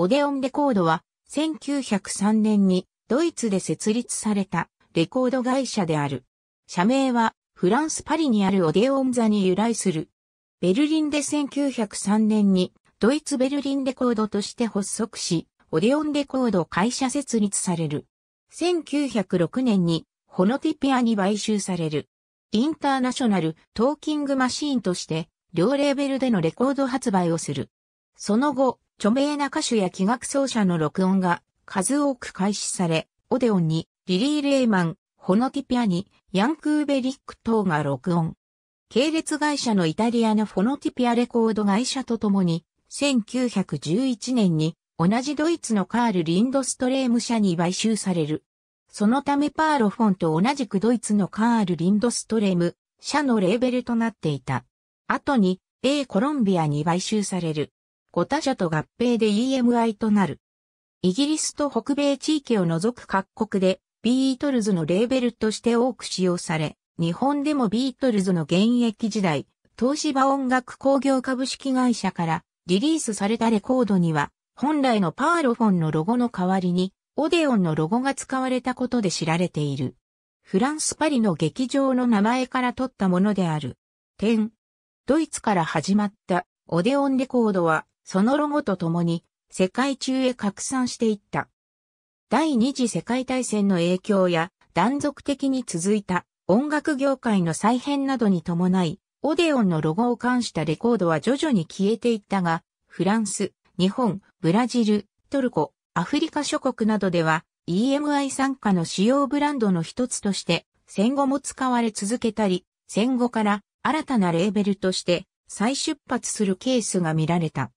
オデオンレコードは1903年にドイツで設立されたレコード会社である。社名はフランスパリにあるオデオン座に由来する。ベルリンで1903年にドイツベルリンレコードとして発足し、オデオンレコード会社設立される。1906年にホノティピアに買収される。インターナショナルトーキングマシーンとして両レーベルでのレコード発売をする。その後、著名な歌手や器楽奏者の録音が数多く開始され、オデオンにリリー・レイマン、ホノティピアニ、ヤンクーベリック等が録音。系列会社のイタリアのフォノティピアレコード会社とともに、1911年に同じドイツのカール・リンドストレーム社に買収される。そのためパーロフォンと同じくドイツのカール・リンドストレーム社のレーベルとなっていた。後に、A コロンビアに買収される。五他社と合併で EMI となる。イギリスと北米地域を除く各国でビートルズのレーベルとして多く使用され、日本でもビートルズの現役時代、東芝音楽工業株式会社からリリースされたレコードには、本来のパーロフォンのロゴの代わりに、オデオンのロゴが使われたことで知られている。フランス・パリの劇場の名前から取ったものである。点。ドイツから始まったオデオンレコードはそのロゴと共に世界中へ拡散していった。第二次世界大戦の影響や断続的に続いた音楽業界の再編などに伴い、オデオンのロゴを冠したレコードは徐々に消えていったが、フランス、日本、ブラジル、トルコ、アフリカ諸国などでは EMI 参加の主要ブランドの一つとして戦後も使われ続けたり、戦後から新たなレーベルとして再出発するケースが見られた。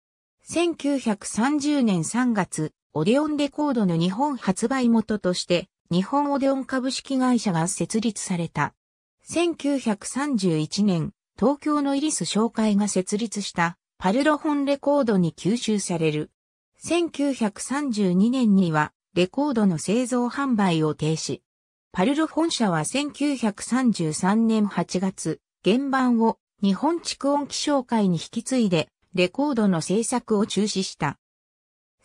1930年3月、オデオンレコードの日本発売元として、日本オデオン株式会社が設立された。1931年、東京のイリス商会が設立したパルロンレコードに吸収される。1932年にはレコードの製造販売を停止。パルロ本社は1933年8月、原版を日本蓄音機商会に引き継いでレコードの制作を中止した。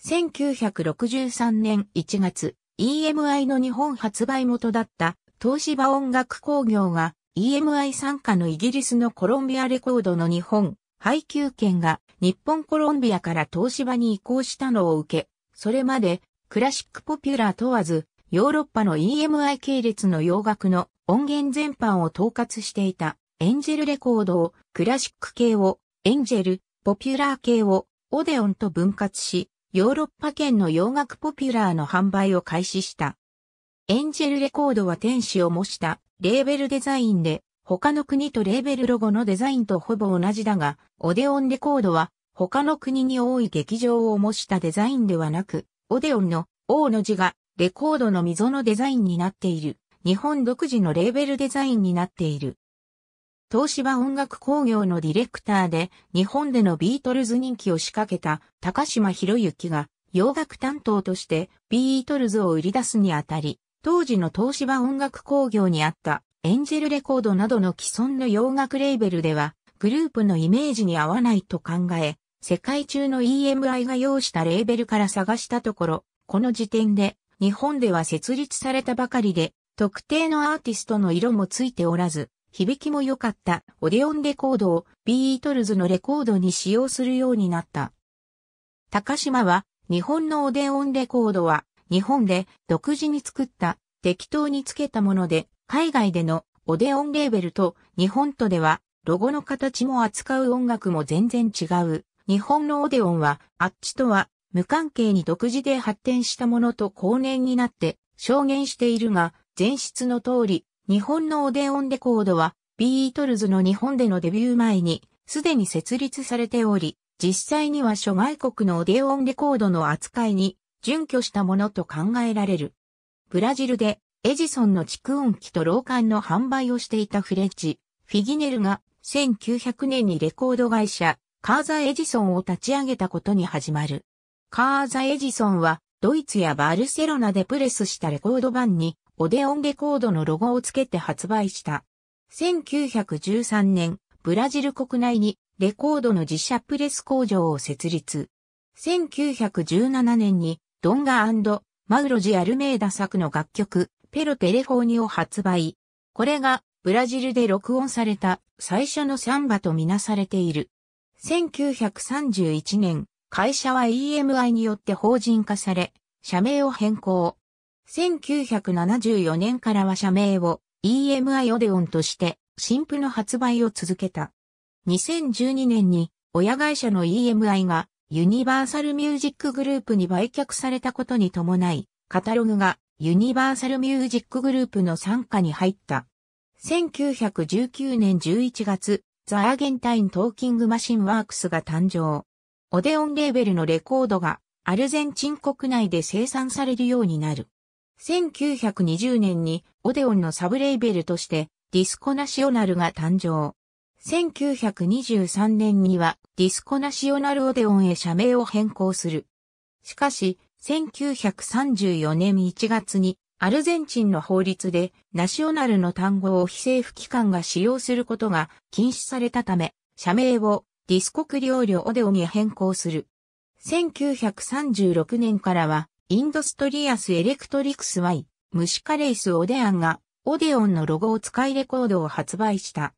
1963年1月、EMI の日本発売元だった東芝音楽工業が EMI 参加のイギリスのコロンビアレコードの日本配給権が日本コロンビアから東芝に移行したのを受け、それまでクラシックポピュラー問わずヨーロッパの EMI 系列の洋楽の音源全般を統括していたエンジェルレコードをクラシック系をエンジェルポピュラー系をオデオンと分割し、ヨーロッパ圏の洋楽ポピュラーの販売を開始した。エンジェルレコードは天使を模したレーベルデザインで、他の国とレーベルロゴのデザインとほぼ同じだが、オデオンレコードは他の国に多い劇場を模したデザインではなく、オデオンの O の字がレコードの溝のデザインになっている。日本独自のレーベルデザインになっている。東芝音楽工業のディレクターで、日本でのビートルズ人気を仕掛けた高島博之が、洋楽担当としてビートルズを売り出すにあたり、当時の東芝音楽工業にあったエンジェルレコードなどの既存の洋楽レーベルでは、グループのイメージに合わないと考え、世界中の EMI が用したレーベルから探したところ、この時点で日本では設立されたばかりで、特定のアーティストの色もついておらず、響きも良かったオデオンレコードをビートルズのレコードに使用するようになった。高島は日本のオデオンレコードは日本で独自に作った適当につけたもので海外でのオデオンレーベルと日本とではロゴの形も扱う音楽も全然違う。日本のオデオンはあっちとは無関係に独自で発展したものと後年になって証言しているが前室の通り日本のオデオンレコードは、ビートルズの日本でのデビュー前に、すでに設立されており、実際には諸外国のオデオンレコードの扱いに、準拠したものと考えられる。ブラジルで、エジソンの蓄音機と老下の販売をしていたフレッジ、フィギネルが、1900年にレコード会社、カーザ・エジソンを立ち上げたことに始まる。カーザ・エジソンは、ドイツやバルセロナでプレスしたレコード版に、オデオンレコードのロゴをつけて発売した。1913年、ブラジル国内にレコードの自社プレス工場を設立。1917年にドンガマウロジ・アルメーダ作の楽曲、ペロ・ペレフォーニを発売。これがブラジルで録音された最初のサンバとみなされている。1931年、会社は EMI によって法人化され、社名を変更。1974年からは社名を EMI オデオンとして新譜の発売を続けた。2012年に親会社の EMI がユニバーサルミュージックグループに売却されたことに伴い、カタログがユニバーサルミュージックグループの参加に入った。1919年11月、ザ・アーゲンタイン・トーキング・マシン・ワークスが誕生。オデオンレーベルのレコードがアルゼンチン国内で生産されるようになる。1920年にオデオンのサブレイベルとしてディスコナシオナルが誕生。1923年にはディスコナシオナルオデオンへ社名を変更する。しかし、1934年1月にアルゼンチンの法律でナショナルの単語を非政府機関が使用することが禁止されたため、社名をディスコクリオーリオオデオンへ変更する。1936年からはインドストリアスエレクトリクス Y、シカレイスオデアンが、オデオンのロゴを使いレコードを発売した。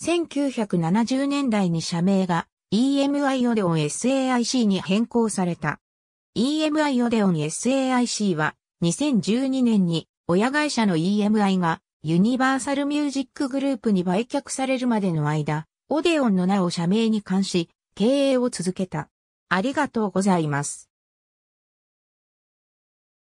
1970年代に社名が EMI オデオン SAIC に変更された。EMI オデオン SAIC は2012年に親会社の EMI がユニバーサルミュージックグループに売却されるまでの間、オデオンの名を社名に関し、経営を続けた。ありがとうございます。